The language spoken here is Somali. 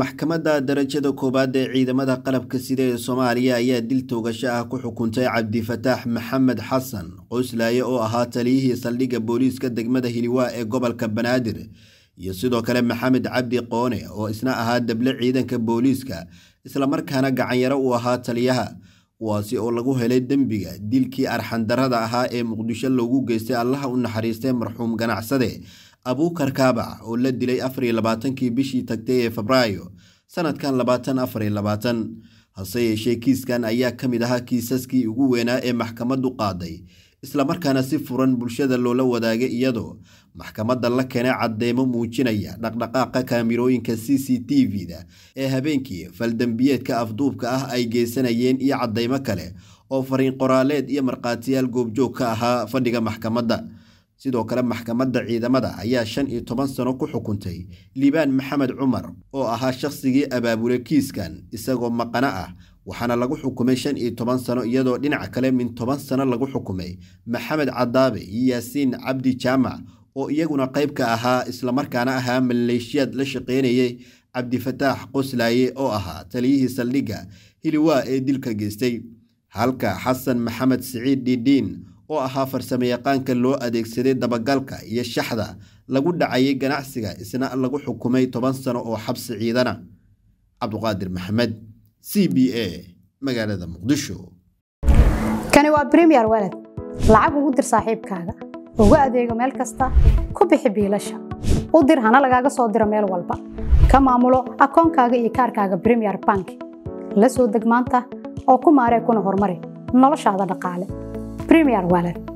maxkamadda darajada koowaad ee ciidamada qalabka sida ee soomaaliya ayaa dil toogasho ah ku xukuntay cabdifataax maxamed xasan qoyslaaye oo ahaa taliyihii saldhigga booliiska degmada hiliwaa ee gobolka banaadir iyo sidoo kale maxamed cabdi qoone oo isna ahaa deble ciidanka booliiska islamarkaana gacanyaro u ahaa taliyaha kuwaasi oo lagu helay dembiga dilkii arxandarada ahaa ee muqdisho loogu geystay allaha u naxariistay marxuum ganacsade abuukar kaabac oo la dilay afar iyo labaatankii bishii tagtay ee febraayo sanadkan labaatan afar iyo labaatan hase yeeshee kiiskan ayaa ka mid ahaa kiisaskii ugu weynaa ee maxkamaddu qaaday islamarkaana si furan bulshada loola wadaagay iyadoo maxkamadda la keenay cadeymo muujinaya dhaqdhaqaaqa kaamirooyinka c c t v-da ee habeenkii faldembiyeedka afduubka ah ay geysanayeen iyo cadeymo kale oo fariin qoraaleed iyo markhaatiyaal goobjoog ka ahaa fadhiga maxkamadda sidoo kale maxkamadda ciidamada ayaa shan iyo toban sano ku xukuntay liibaan maxamed cumar oo ahaa shaqhsigii abaabulay kiiskan isagoo maqano ah waxaana lagu xukumay shan iyo toban sano iyadoo dhinaca kale min toban sano lagu xukumay maxamed cadaabe iyo yaasiin cabdi jaamac oo iyaguna qayb ka ahaa islamarkaana ahaa maleeshiyaad la shaqaynayay cabdifataax qoslaaye oo ahaa taliyihii saldhigga hiliwaa ee dilka geystay halka xasan maxamed siciid dhiidhiin oo ahaa farsamayaqaanka loo adeegsaday dabagalka iyo shaxda lagu dhacayay ganacsiga isna lagu xukumay toban sano oo xabsi ciidana cabduqaadir maxamed c b a magaalada muqdisho kani waa bremiyer waled lacag ugu dir saaxiibkaaga ugu adeego meel kasta ku bixi biilasha u dir hana lagaaga soo diro meel walba ka maamulo akoonkaaga iyo kaarkaaga premier bank la soo deg maanta oo ku maaree kuna horumari noloshaada dhaqaale bremiyer waled